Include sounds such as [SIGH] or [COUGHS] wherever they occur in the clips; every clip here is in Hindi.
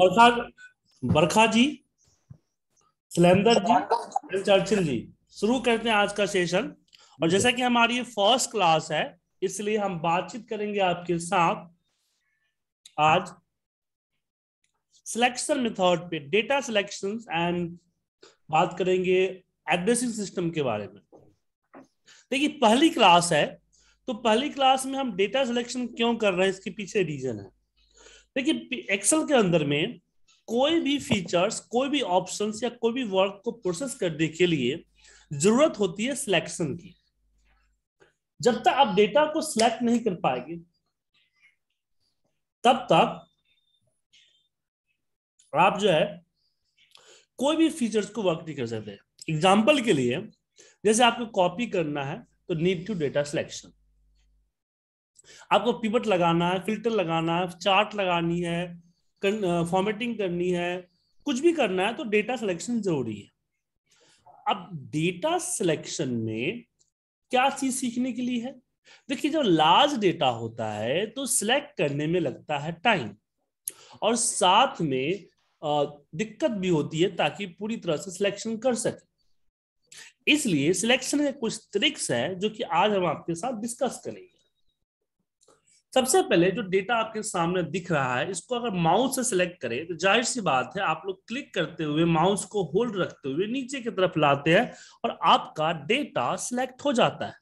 बरखा बरखा जी सिलेंदर जी चर्चिल जी शुरू करते हैं आज का सेशन और जैसा कि हमारी फर्स्ट क्लास है इसलिए हम बातचीत करेंगे आपके साथ आज सिलेक्शन मेथड पे डेटा सिलेक्शन एंड बात करेंगे एड्रेसिंग सिस्टम के बारे में देखिए पहली क्लास है तो पहली क्लास में हम डेटा सिलेक्शन क्यों कर रहे हैं इसके पीछे रीजन है देखिए एक्सेल के अंदर में कोई भी फीचर्स कोई भी ऑप्शन या कोई भी वर्क को प्रोसेस करने के लिए जरूरत होती है सिलेक्शन की जब तक आप डेटा को सिलेक्ट नहीं कर पाएंगे तब तक आप जो है कोई भी फीचर्स को वर्क नहीं कर सकते एग्जाम्पल के लिए जैसे आपको कॉपी करना है तो नीड टू डेटा सिलेक्शन आपको पिवट लगाना है फिल्टर लगाना है चार्ट लगानी है फॉर्मेटिंग करनी है कुछ भी करना है तो डेटा सिलेक्शन जरूरी है अब डेटा सिलेक्शन में क्या चीज सीखने के लिए है देखिए जब लार्ज डेटा होता है तो सिलेक्ट करने में लगता है टाइम और साथ में दिक्कत भी होती है ताकि पूरी तरह से सिलेक्शन कर सके इसलिए सिलेक्शन के कुछ ट्रिक्स है जो कि आज हम आपके साथ डिस्कस करेंगे सबसे पहले जो डेटा आपके सामने दिख रहा है इसको अगर माउस से सिलेक्ट करें तो जाहिर सी बात है आप लोग क्लिक करते हुए माउस को होल्ड रखते हुए नीचे की तरफ लाते हैं और आपका डेटा सिलेक्ट हो जाता है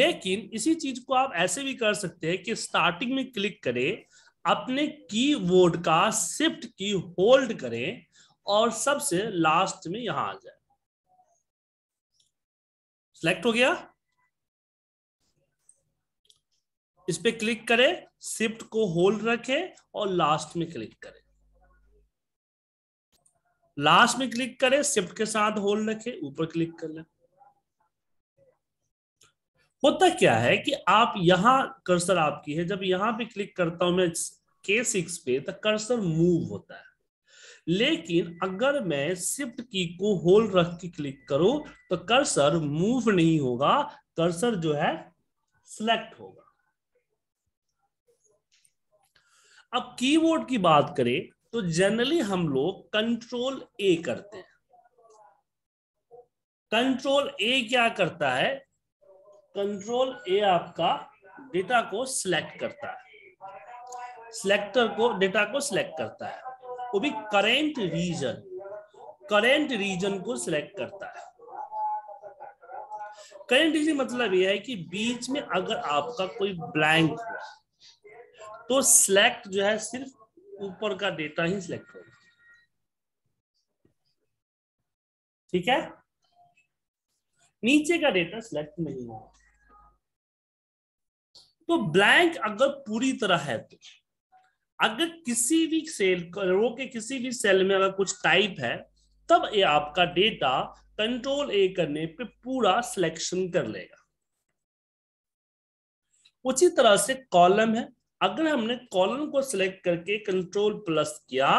लेकिन इसी चीज को आप ऐसे भी कर सकते हैं कि स्टार्टिंग में क्लिक करें अपने कीबोर्ड का शिफ्ट की होल्ड करें और सबसे लास्ट में यहां आ जाए सिलेक्ट हो गया इस पर क्लिक करें शिफ्ट को होल्ड रखें और लास्ट में क्लिक करें लास्ट में क्लिक करें शिफ्ट के साथ होल्ड रखें ऊपर क्लिक कर लें होता क्या है कि आप यहां कर्सर आपकी है जब यहां पे क्लिक करता हूं मैं के सिक्स पे तो कर्सर मूव होता है लेकिन अगर मैं शिफ्ट की को होल्ड रख के क्लिक करूं तो कर्सर मूव नहीं होगा कर्सर जो है सिलेक्ट होगा अब कीबोर्ड की बात करें तो जनरली हम लोग कंट्रोल ए करते हैं कंट्रोल ए क्या करता है कंट्रोल ए आपका डेटा को सिलेक्ट करता है सिलेक्टर को डेटा को सिलेक्ट करता है वो भी करेंट रीजन करेंट रीजन को सिलेक्ट करता है करेंट रीजन मतलब यह है कि बीच में अगर आपका कोई ब्लैंक हुआ तो सिलेक्ट जो है सिर्फ ऊपर का डेटा ही सिलेक्ट होगा ठीक है नीचे का डेटा सिलेक्ट नहीं होगा तो ब्लैंक अगर पूरी तरह है तो अगर किसी भी सेल रो के किसी भी सेल में अगर कुछ टाइप है तब ये आपका डेटा कंट्रोल ए करने पे पूरा सिलेक्शन कर लेगा उसी तरह से कॉलम है अगर हमने कॉलम को सिलेक्ट करके कंट्रोल प्लस किया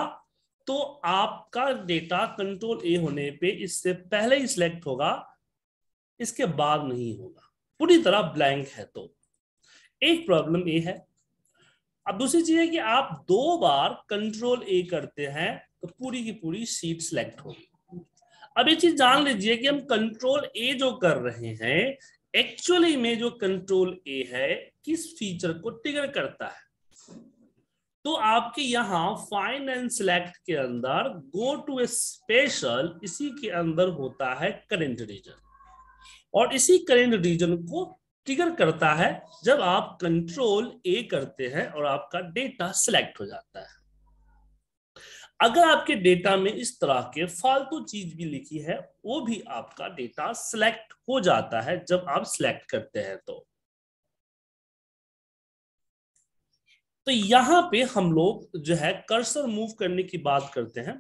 तो आपका डेटा कंट्रोल ए होने पे इससे पहले ही सिलेक्ट होगा इसके बाद नहीं होगा पूरी तरह ब्लैंक है तो एक प्रॉब्लम ये है अब दूसरी चीज है कि आप दो बार कंट्रोल ए करते हैं तो पूरी की पूरी सीट सिलेक्ट होगी अब ये चीज जान लीजिए कि हम कंट्रोल ए जो कर रहे हैं एक्चुअली में जो कंट्रोल ए है किस फीचर को ट्रिगर करता है तो आपके यहां फाइन एंड सिलेक्ट के अंदर गो टू ए स्पेशल इसी के अंदर होता है करंट रीजन और इसी करंट रीजन को ट्रिगर करता है जब आप कंट्रोल ए करते हैं और आपका डेटा सिलेक्ट हो जाता है अगर आपके डेटा में इस तरह के फालतू चीज भी लिखी है वो भी आपका डेटा सिलेक्ट हो जाता है जब आप सिलेक्ट करते हैं तो तो यहां पे हम लोग जो है कर्सर मूव करने की बात करते हैं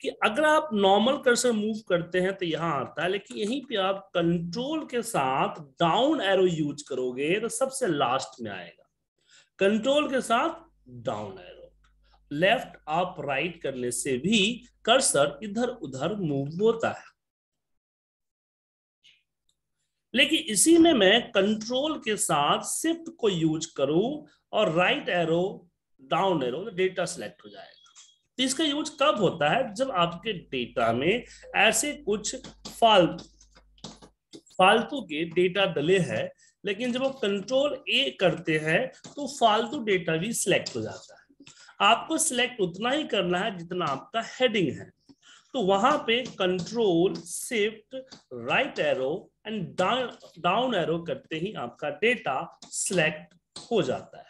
कि अगर आप नॉर्मल कर्सर मूव करते हैं तो यहां आता है लेकिन यहीं पे आप कंट्रोल के साथ डाउन एरो यूज करोगे तो सबसे लास्ट में आएगा कंट्रोल के साथ डाउन एरो लेफ्ट आप राइट करने से भी कर्सर इधर उधर मूव होता है लेकिन इसी में मैं कंट्रोल के साथ शिफ्ट को यूज करूं और right arrow down arrow data select हो जाएगा तो इसका यूज कब होता है जब आपके डेटा में ऐसे कुछ फालतू फालतू के डेटा डले हैं लेकिन जब वो कंट्रोल ए करते हैं तो फालतू डेटा भी सिलेक्ट हो जाता है आपको सिलेक्ट उतना ही करना है जितना आपका हेडिंग है तो वहां पे control shift right arrow and down arrow करते ही आपका डेटा सिलेक्ट हो जाता है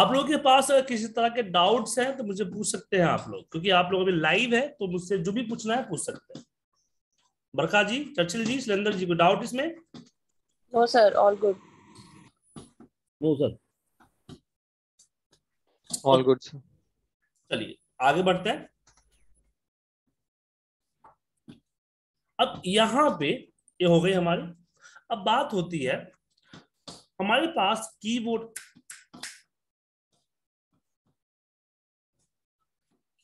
आप लोगों के पास अगर किसी तरह के डाउट्स हैं तो मुझे पूछ सकते हैं आप लोग क्योंकि आप लोग अभी लाइव है तो मुझसे जो भी पूछना है पूछ सकते हैं बरखा जी चर्चिल जी सिलेंदर जी को डाउट इसमें no sir all good no sir all good चलिए आगे बढ़ते हैं अब यहां पे ये हो गई हमारी अब बात होती है हमारे पास कीबोर्ड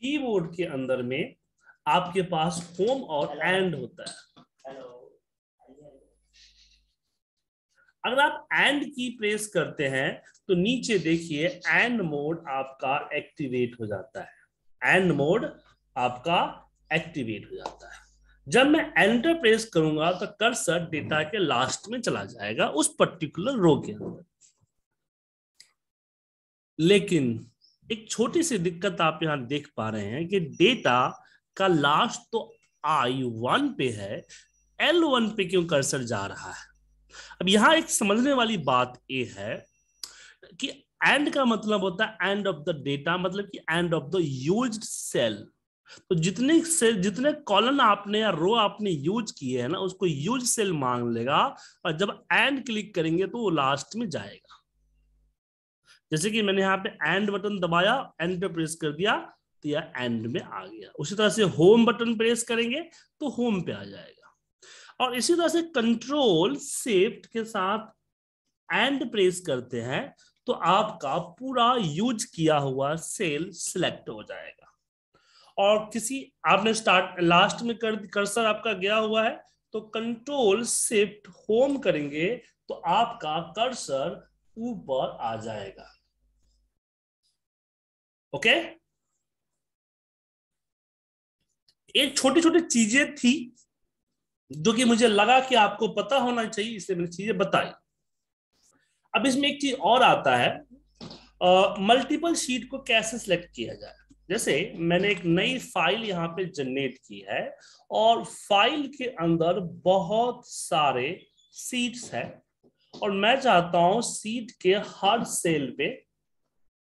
कीबोर्ड के अंदर में आपके पास होम और एंड होता है अगर आप एंड की प्रेस करते हैं तो नीचे देखिए एंड मोड आपका एक्टिवेट हो जाता है एंड मोड आपका एक्टिवेट हो जाता है जब मैं एंटर प्रेस करूंगा तो कर्सर डेटा के लास्ट में चला जाएगा उस पर्टिकुलर रो के अंदर लेकिन एक छोटी सी दिक्कत आप यहां देख पा रहे हैं कि डेटा का लास्ट तो आई वन पे है एल वन पे क्यों कर्सर जा रहा है अब यहां एक समझने वाली बात ये है कि एंड का मतलब होता है एंड ऑफ द डेटा मतलब कि end of the used cell तो जितने सेल जितने कॉलन आपने या रो आपने यूज किए है ना उसको यूज सेल मांग लेगा और जब एंड क्लिक करेंगे तो वो लास्ट में जाएगा जैसे कि मैंने यहां पे एंड बटन दबाया एंड पे प्रेस कर दिया तो यह एंड में आ गया उसी तरह से होम बटन प्रेस करेंगे तो होम पे आ जाएगा और इसी तरह से कंट्रोल सेफ्ट के साथ एंड प्रेस करते हैं तो आपका पूरा यूज किया हुआ सेल सिलेक्ट हो जाएगा और किसी आपने स्टार्ट लास्ट में कर कर्सर आपका गया हुआ है तो कंट्रोल सेफ्ट होम करेंगे तो आपका कर्सर ऊपर आ जाएगा ओके एक छोटी छोटी चीजें थी जो कि मुझे लगा कि आपको पता होना चाहिए इसलिए मैंने चीजें बताई अब इसमें एक चीज और आता है मल्टीपल शीट को कैसे सिलेक्ट किया जाए जैसे मैंने एक नई फाइल यहाँ पे जनरेट की है और फाइल के अंदर बहुत सारे सीट्स है और मैं चाहता हूं सीट के हर सेल पे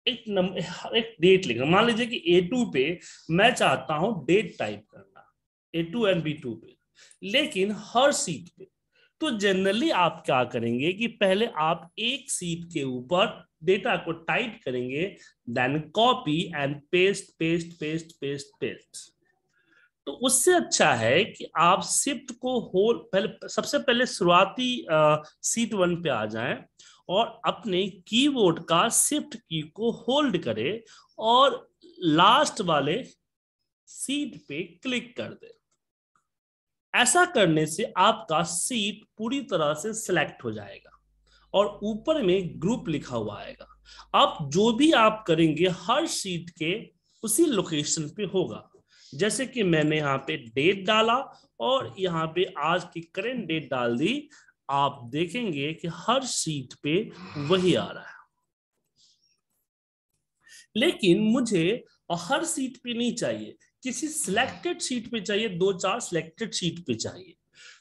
एक नंबर एक डेट लिखना मान लीजिए कि ए टू पे मैं चाहता हूं डेट टाइप करना A two and B two पे लेकिन हर सीट पे तो जनरली आप क्या करेंगे कि पहले आप एक सीट के ऊपर डेटा को टाइप करेंगे then copy and paste paste paste paste paste तो उससे अच्छा है कि आप शिफ्ट को होल पहले सबसे पहले शुरुआती सीट वन पे आ जाएं और अपने कीबोर्ड का शिफ्ट की को होल्ड करें और लास्ट वाले सीट पे क्लिक कर दें ऐसा करने से आपका सीट पूरी तरह से सिलेक्ट हो जाएगा और ऊपर में ग्रुप लिखा हुआ आएगा आप जो भी आप करेंगे हर सीट के उसी लोकेशन पे होगा जैसे कि मैंने यहाँ पे डेट डाला और यहाँ पे आज की करेंट डेट डाल दी आप देखेंगे कि हर सीट पे वही आ रहा है लेकिन मुझे हर सीट पे नहीं चाहिए किसी सिलेक्टेड सीट पे चाहिए दो चार सिलेक्टेड सीट पे चाहिए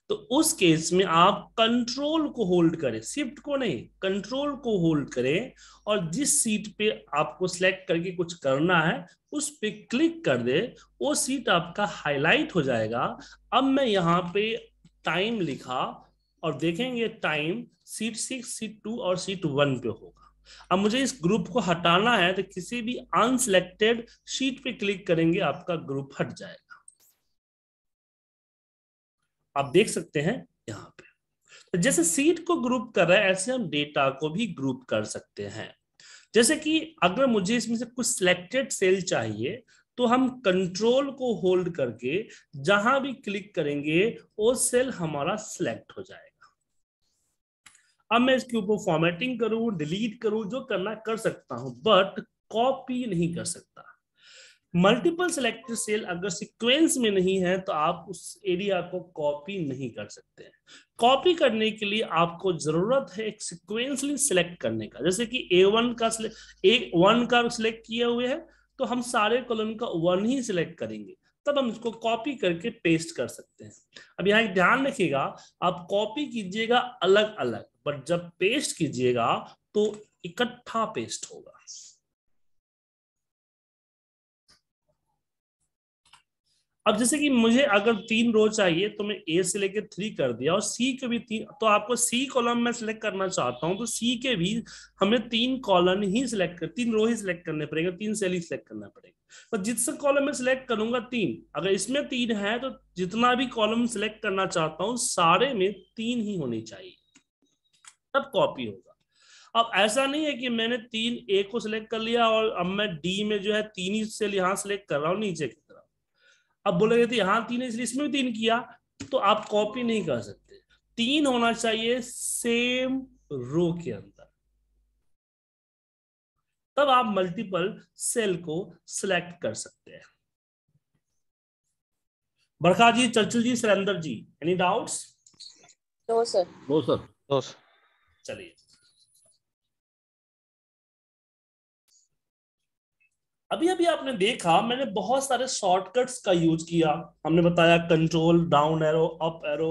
तो उस केस में आप कंट्रोल को होल्ड करें शिफ्ट को नहीं कंट्रोल को होल्ड करें और जिस सीट पे आपको सिलेक्ट करके कुछ करना है उस पे क्लिक कर दे वो सीट आपका हाईलाइट हो जाएगा अब मैं यहाँ पे टाइम लिखा और देखेंगे time sheet six sheet two और सीट वन पे होगा अब मुझे इस ग्रुप को हटाना है तो किसी भी अनसेलेक्टेड शीट पे क्लिक करेंगे आपका ग्रुप हट जाएगा आप देख सकते हैं यहां पे तो जैसे सीट को ग्रुप कर रहा है ऐसे हम डेटा को भी ग्रुप कर सकते हैं जैसे कि अगर मुझे इसमें से कुछ सिलेक्टेड सेल चाहिए तो हम कंट्रोल को होल्ड करके जहां भी क्लिक करेंगे वो सेल हमारा सिलेक्ट हो जाएगा अब मैं इसके ऊपर फॉर्मेटिंग करूं डिलीट करूं जो करना कर सकता हूं बट कॉपी नहीं कर सकता मल्टीपल सिलेक्टेड सेल अगर सीक्वेंस में नहीं है तो आप उस एरिया को कॉपी नहीं कर सकते हैं कॉपी करने के लिए आपको जरूरत है एक सिक्वेंसली सिलेक्ट करने का जैसे कि ए वन का ए वन का सिलेक्ट किया हुए है तो हम सारे कॉलम का वन ही सिलेक्ट करेंगे तब हम इसको कॉपी करके पेस्ट कर सकते हैं अब यहाँ ध्यान रखिएगा आप कॉपी कीजिएगा अलग अलग बट जब पेस्ट कीजिएगा तो इकट्ठा पेस्ट होगा अब जैसे कि मुझे अगर तीन रो चाहिए तो मैं ए से लेकर थ्री कर दिया और सी के भी तीन तो आपको सी कॉलम में सिलेक्ट करना चाहता हूं तो सी के भी हमें तीन कॉलम ही सिलेक्ट कर तीन रो ही सिलेक्ट करने पड़ेगा तीन सेल ही सिलेक्ट करना पड़ेगा पर जिस कॉलम में सिलेक्ट करूंगा तीन अगर इसमें तीन है तो जितना भी कॉलम सिलेक्ट करना चाहता हूं सारे में तीन ही होने चाहिए तब कॉपी होगा अब ऐसा नहीं है कि मैंने तीन ए को सिलेक्ट कर लिया और अब मैं डी में जो है तीन ही से यहां सेलेक्ट कर रहा हूं नीचे की तरफ अब गए तो यहां तीन है इसलिए इसमें भी तीन किया तो आप कॉपी नहीं कर सकते तीन होना चाहिए सेम रो के अंदर तब आप मल्टीपल सेल को सिलेक्ट कर सकते हैं Barkha ji Churchill ji Surendra ji any doubts no sir no sir no sir चलिए अभी अभी आपने देखा मैंने बहुत सारे शॉर्टकट्स का यूज किया हमने बताया control down arrow up arrow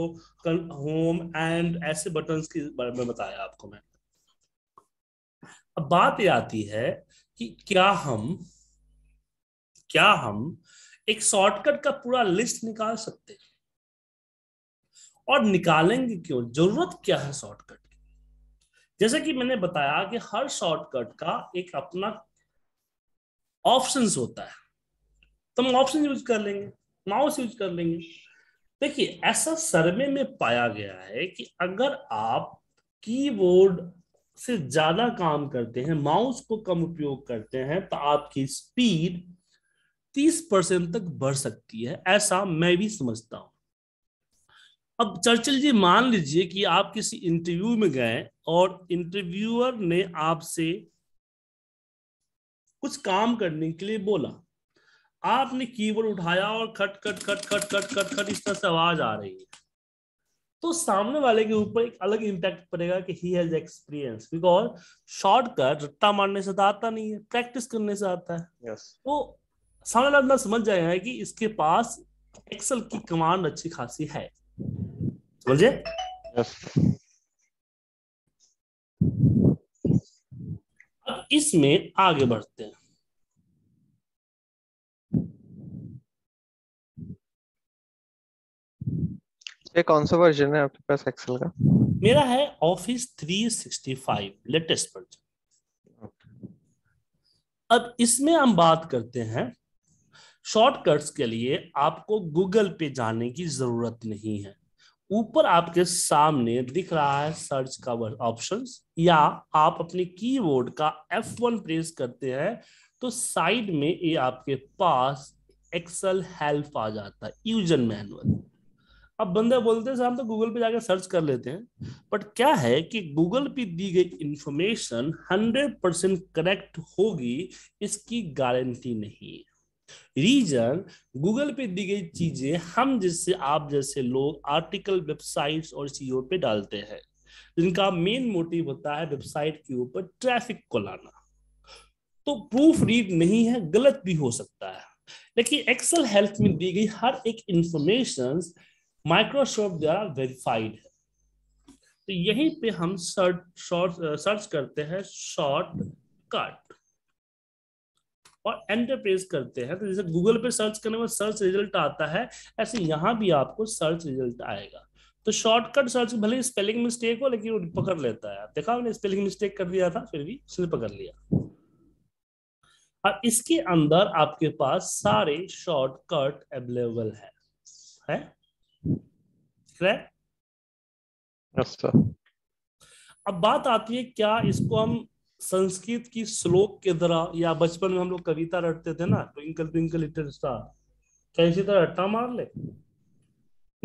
home end ऐसे बटन्स के बारे में बताया आपको मैं अब बात यह आती है कि क्या हम क्या हम एक शॉर्टकट का पूरा लिस्ट निकाल सकते हैं और निकालेंगे क्यों जरूरत क्या है शॉर्टकट की जैसे कि मैंने बताया कि हर शॉर्टकट का एक अपना ऑप्शन होता है तो हम ऑप्शन यूज कर लेंगे माउस यूज कर लेंगे देखिए ऐसा सर्वे में पाया गया है कि अगर आप कीबोर्ड से ज्यादा काम करते हैं माउस को कम उपयोग करते हैं तो आपकी स्पीड 30 परसेंट तक बढ़ सकती है ऐसा मैं भी समझता हूं अब चर्चिल जी मान लीजिए कि आप किसी इंटरव्यू में गए और इंटरव्यूअर ने आपसे कुछ काम करने के लिए बोला आपने कीबोर्ड उठाया और खट खट खट खट खट खट खट इस तरह से आवाज आ रही है तो सामने वाले के ऊपर एक अलग इंपैक्ट पड़ेगा कि he has experience because short का रट्टा मारने से तो आता नहीं है प्रैक्टिस करने से आता है yes. तो सामने वाला अपना समझ जाएगा कि इसके पास एक्सल की कमांड अच्छी खासी है समझे yes. अब इसमें आगे बढ़ते हैं ये कौन सा वर्जन है आपके पास एक्सेल का मेरा है ऑफिस 365 लेटेस्ट वर्जन अब इसमें हम बात करते हैं शॉर्टकट्स के लिए आपको गूगल पे जाने की जरूरत नहीं है ऊपर आपके सामने दिख रहा है सर्च का ऑप्शन या आप अपने कीबोर्ड का F1 प्रेस करते हैं तो साइड में ये आपके पास एक्सेल हेल्प आ जाता है यूजन मैनुअल अब बंदा बोलते हैं हम तो गूगल पे जाकर सर्च कर लेते हैं बट क्या है कि गूगल पे दी गई इंफॉर्मेशन हंड्रेड परसेंट करेक्ट होगी इसकी गारंटी नहीं रीजन गूगल पे दी गई चीजें हम जिससे आप जैसे लोग आर्टिकल वेबसाइट्स और सीओ पे डालते हैं जिनका मेन मोटिव होता है वेबसाइट के ऊपर ट्रैफिक को लाना तो प्रूफ रीड नहीं है गलत भी हो सकता है लेकिन एक्सेल हेल्थ में दी गई हर एक इंफॉर्मेशन माइक्रोसॉफ्ट द्वारा वेरीफाइड है तो यहीं पे हम सर्च शॉर्ट सर्च करते हैं शॉर्ट कट और एंटर प्रेस करते हैं तो जैसे गूगल पे सर्च करने में सर्च रिजल्ट आता है ऐसे यहां भी आपको सर्च रिजल्ट आएगा तो शॉर्टकट सर्च भले स्पेलिंग मिस्टेक हो लेकिन वो पकड़ लेता है देखा मैंने स्पेलिंग मिस्टेक कर दिया था फिर भी उसने पकड़ लिया अब इसके अंदर आपके पास सारे शॉर्टकट अवेलेबल है, है? है yes, अब बात आती है क्या इसको हम संस्कृत की श्लोक के तरह या बचपन में हम लोग कविता रटते थे ना ट्विंकल ट्विंकल लिटिल स्टार क्या इसी तरह रट्टा मार ले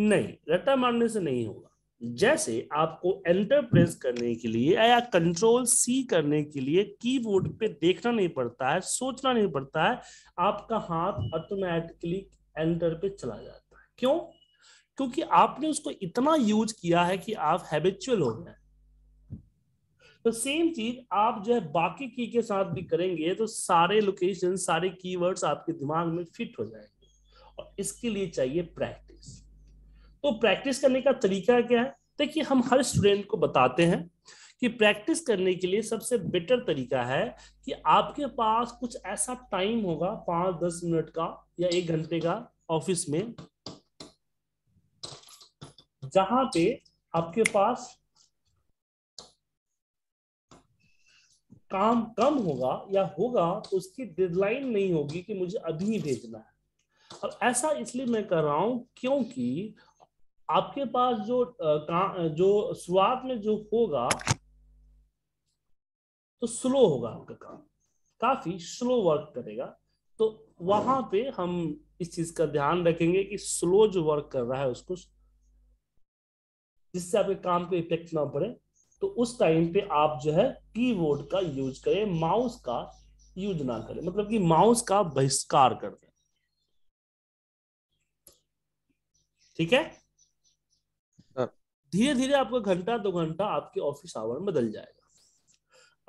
नहीं रट्टा मारने से नहीं होगा जैसे आपको एंटर प्रेस करने के लिए या कंट्रोल सी करने के लिए कीबोर्ड पे देखना नहीं पड़ता है सोचना नहीं पड़ता है आपका हाथ ऑटोमेटिकली एंटर पे चला जाता है क्यों क्योंकि आपने उसको इतना यूज किया है कि आप हैबिचुअल हो गए तो सेम चीज आप जो है बाकी की के साथ भी करेंगे तो सारे लोकेशन सारे कीवर्ड्स आपके दिमाग में फिट हो जाएंगे और इसके लिए चाहिए प्रैक्टिस तो प्रैक्टिस करने का तरीका क्या है देखिए हम हर स्टूडेंट को बताते हैं कि प्रैक्टिस करने के लिए सबसे बेटर तरीका है कि आपके पास कुछ ऐसा टाइम होगा पांच दस मिनट का या एक घंटे का ऑफिस में जहां पे आपके पास काम कम होगा या होगा तो उसकी डेडलाइन नहीं होगी कि मुझे अभी भेजना है और ऐसा इसलिए मैं कर रहा हूं क्योंकि आपके पास जो आ, जो शुरुआत में जो होगा तो स्लो होगा आपका काम काफी स्लो वर्क करेगा तो वहां पे हम इस चीज का ध्यान रखेंगे कि स्लो जो वर्क कर रहा है उसको जिससे आपके काम पे इफेक्ट ना पड़े तो उस टाइम पे आप जो है कीबोर्ड का यूज करें माउस का यूज ना करें मतलब कि माउस का बहिष्कार कर दें ठीक है हाँ। धीरे धीरे आपका घंटा दो घंटा आपके ऑफिस आवर बदल जाएगा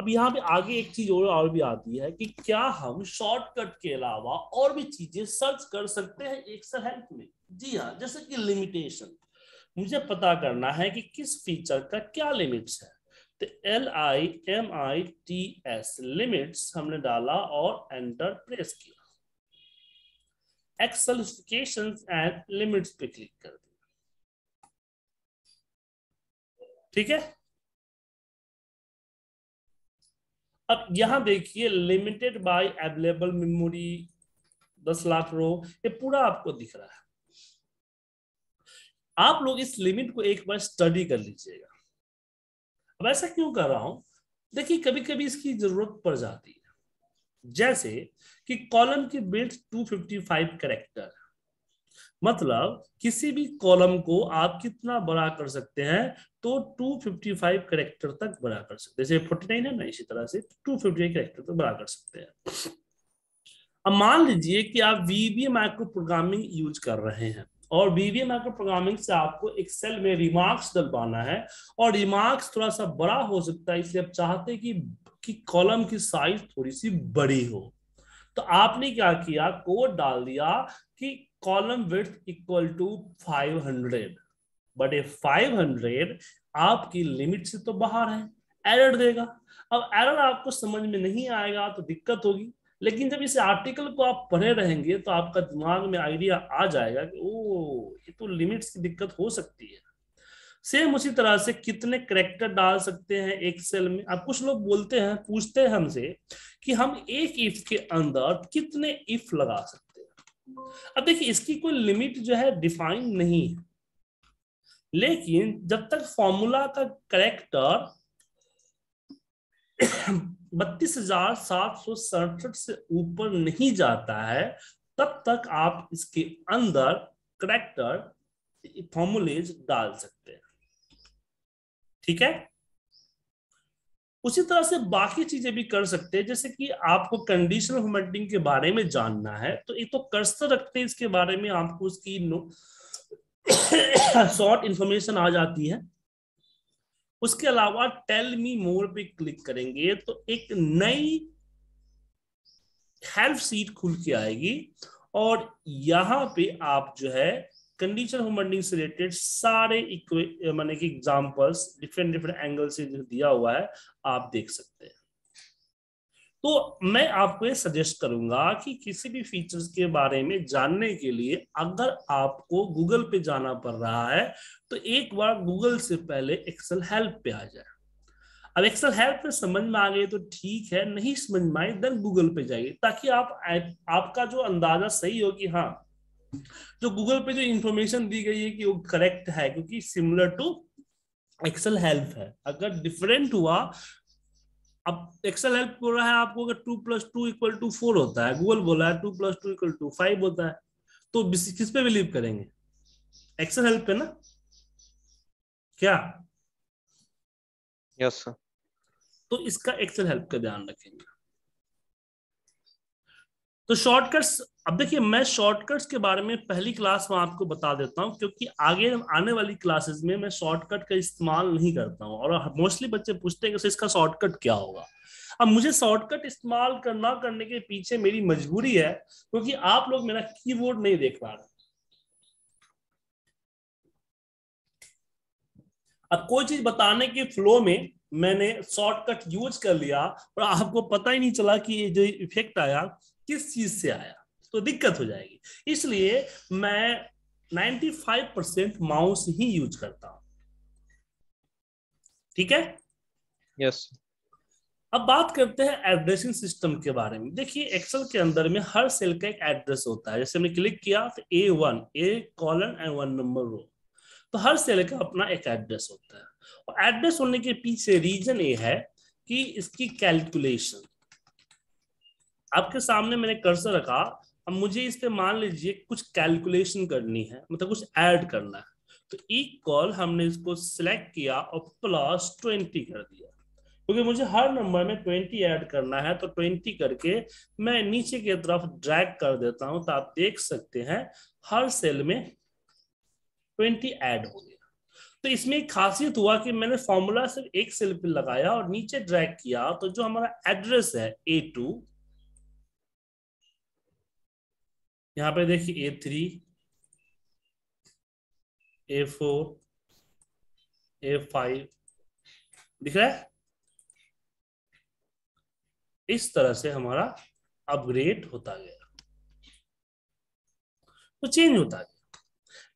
अब यहाँ पे आगे एक चीज और और भी आती है कि क्या हम शॉर्टकट के अलावा और भी चीजें सर्च कर सकते हैं एक हेल्प में जी हाँ जैसे कि लिमिटेशन मुझे पता करना है कि किस फीचर का क्या लिमिट्स है तो L I M I T S limits हमने डाला और एंटर प्रेस किया एक्सलिफिकेशन एंड लिमिट्स पे क्लिक कर दिया ठीक है अब यहां देखिए लिमिटेड बाय अवेलेबल मेमोरी दस लाख रो ये पूरा आपको दिख रहा है आप लोग इस लिमिट को एक बार स्टडी कर लीजिएगा अब ऐसा क्यों कर रहा हूं देखिए कभी कभी इसकी जरूरत पड़ जाती है जैसे कि कॉलम की बिल्ड 255 करेक्टर मतलब किसी भी कॉलम को आप कितना बड़ा कर सकते हैं तो 255 करेक्टर तक बड़ा कर सकते हैं जैसे 49 है ना इसी तरह से 258 करेक्टर तक बड़ा कर सकते हैं अब मान लीजिए कि आप वीबी माइक्रो प्रोग्रामिंग यूज कर रहे हैं और बीवीएम माइक्रो प्रोग्रामिंग से आपको एक्सेल में रिमार्क्स डलवाना है और रिमार्क्स थोड़ा सा बड़ा हो सकता है इसलिए आप चाहते कि कि कॉलम की साइज थोड़ी सी बड़ी हो तो आपने क्या किया कोड डाल दिया कि column with equal to 500 but five hundred आपकी लिमिट से तो बाहर है एरर देगा अब एरर आपको समझ में नहीं आएगा तो दिक्कत होगी लेकिन जब इस आर्टिकल को आप पढ़े रहेंगे तो आपका दिमाग में आइडिया आ जाएगा कि ओ ये तो लिमिट्स की दिक्कत हो सकती है सेम उसी तरह से कितने करेक्टर डाल सकते हैं एक सेल में आप कुछ लोग बोलते हैं पूछते हैं हमसे कि हम एक इफ के अंदर कितने इफ लगा सकते हैं अब देखिए इसकी कोई लिमिट जो है डिफाइन नहीं है लेकिन जब तक फॉर्मूला का करेक्टर बत्तीस हजार सात सौ सड़सठ से ऊपर नहीं जाता है तब तक आप इसके अंदर करेक्टर फॉर्मुलेज डाल सकते हैं ठीक है उसी तरह से बाकी चीजें भी कर सकते हैं जैसे कि आपको कंडीशनल होमेटिंग के बारे में जानना है तो एक तो कर्सर रखते हैं इसके बारे में आपको उसकी शॉर्ट इंफॉर्मेशन [COUGHS] आ जाती है उसके अलावा टेल मी मोर पे क्लिक करेंगे तो एक नई हेल्प सीट खुल के आएगी और यहां पे आप जो है कंडीशन होम से रिलेटेड सारे मान कि एग्जाम्पल्स डिफरेंट डिफरेंट एंगल से जो दिया हुआ है आप देख सकते हैं तो मैं आपको ये सजेस्ट करूंगा कि किसी भी फीचर्स के बारे में जानने के लिए अगर आपको गूगल पे जाना पड़ रहा है तो एक बार गूगल से पहले एक्सेल हेल्प पे आ जाए अब एक्सेल हेल्प पे समझ में आ गए तो ठीक है नहीं समझ में आए देन गूगल पे जाइए ताकि आप आपका जो अंदाजा सही हो कि हाँ जो गूगल पे जो इंफॉर्मेशन दी गई है कि वो करेक्ट है क्योंकि सिमिलर टू एक्सेल हेल्प है अगर डिफरेंट हुआ अब एक्सेल हेल्प बोल रहा है आपको अगर two plus two equal to four होता है गूगल बोला है two plus two equal to five होता है तो किस पे बिलीव करेंगे एक्सेल हेल्प पे ना क्या यस yes, तो इसका एक्सेल हेल्प का ध्यान रखेंगे तो शॉर्टकट्स अब देखिए मैं शॉर्टकट्स के बारे में पहली क्लास में आपको बता देता हूँ क्योंकि आगे आने वाली क्लासेस में मैं शॉर्टकट का इस्तेमाल नहीं करता हूं और मोस्टली बच्चे पूछते हैं कि इसका शॉर्टकट क्या होगा अब मुझे शॉर्टकट इस्तेमाल करना करने के पीछे मेरी मजबूरी है क्योंकि आप लोग मेरा की नहीं देख पा रहे अब कोई चीज बताने के फ्लो में मैंने शॉर्टकट यूज कर लिया और आपको पता ही नहीं चला कि ये जो इफेक्ट आया किस चीज से आया तो दिक्कत हो जाएगी इसलिए मैं 95 परसेंट माउस ही यूज करता हूं ठीक है यस yes. अब बात करते हैं एड्रेसिंग सिस्टम के बारे में देखिए एक्सेल के अंदर में हर सेल का एक एड्रेस होता है जैसे हमने क्लिक किया तो A one A colon and one number row तो हर सेल का अपना एक एड्रेस होता है और एड्रेस होने के पीछे रीजन ये है कि इसकी कैलकुलेशन आपके सामने मैंने कर्सर रखा अब मुझे इस पे मान लीजिए कुछ कैलकुलेशन करनी है मतलब कुछ ऐड करना है तो एक कॉल हमने इसको सिलेक्ट किया और प्लस ट्वेंटी कर दिया क्योंकि मुझे हर नंबर में ट्वेंटी ऐड करना है तो ट्वेंटी करके मैं नीचे की तरफ ड्रैग कर देता हूं तो आप देख सकते हैं हर सेल में ट्वेंटी ऐड हो गया तो इसमें एक खासियत हुआ कि मैंने फॉर्मूला सिर्फ एक सेल पे लगाया और नीचे ड्रैग किया तो जो हमारा एड्रेस है ए टू यहाँ पे देखिए A three A four A five दिख रहा है इस तरह से हमारा अपग्रेड होता गया तो चेंज होता गया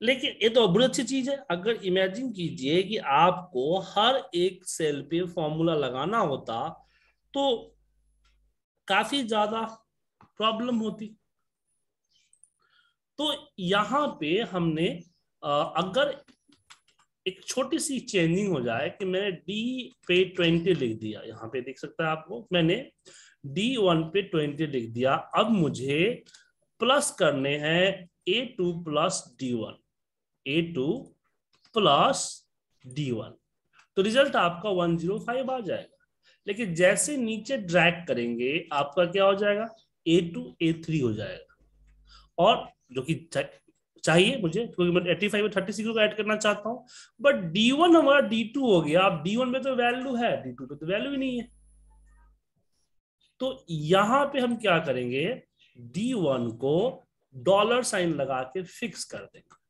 लेकिन ये तो बहुत अच्छी चीज है अगर इमेजिन कीजिए कि आपको हर एक सेल पे फॉर्मूला लगाना होता तो काफी ज्यादा प्रॉब्लम होती तो यहाँ पे हमने अगर एक छोटी सी चेंजिंग हो जाए कि मैंने डी पे ट्वेंटी लिख दिया यहाँ पे देख सकता है आपको मैंने डी वन पे ट्वेंटी लिख दिया अब मुझे प्लस करने हैं A two plus D one A two plus D one तो रिजल्ट आपका वन जीरो फाइव आ जाएगा लेकिन जैसे नीचे ड्रैग करेंगे आपका क्या हो जाएगा ए टू ए थ्री हो जाएगा और जो कि चाहिए मुझे क्योंकि मैं एट्टी फाइव में थर्टी सिक्स को ऐड करना चाहता हूँ बट डी वन हमारा डी टू हो गया आप डी वन में तो वैल्यू है डी टू में तो वैल्यू ही नहीं है तो यहां पे हम क्या करेंगे डी वन को डॉलर साइन लगा के फिक्स कर देंगे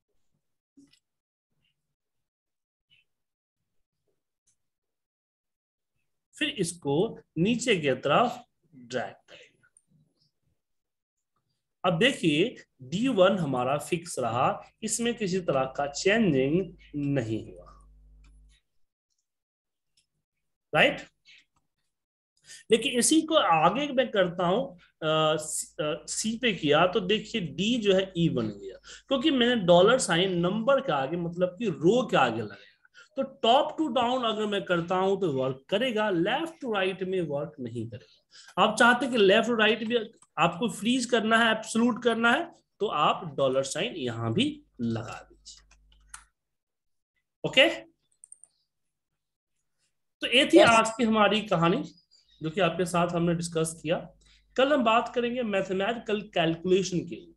फिर इसको नीचे की तरफ ड्रैग करेंगे अब देखिए डी वन हमारा फिक्स रहा इसमें किसी तरह का चेंजिंग नहीं हुआ राइट लेकिन इसी को आगे मैं करता हूं सी पे किया तो देखिए डी जो है ई e बन गया क्योंकि मैंने डॉलर साइन नंबर के आगे मतलब कि रो के आगे लगाया तो टॉप टू डाउन अगर मैं करता हूं तो वर्क करेगा लेफ्ट टू राइट में वर्क नहीं करेगा आप चाहते कि लेफ्ट और राइट भी आपको फ्रीज करना है एप्सलूट करना है तो आप डॉलर साइन यहां भी लगा दीजिए ओके तो ये थी आज की हमारी कहानी जो कि आपके साथ हमने डिस्कस किया कल हम बात करेंगे मैथमेटिकल कैलकुलेशन के लिए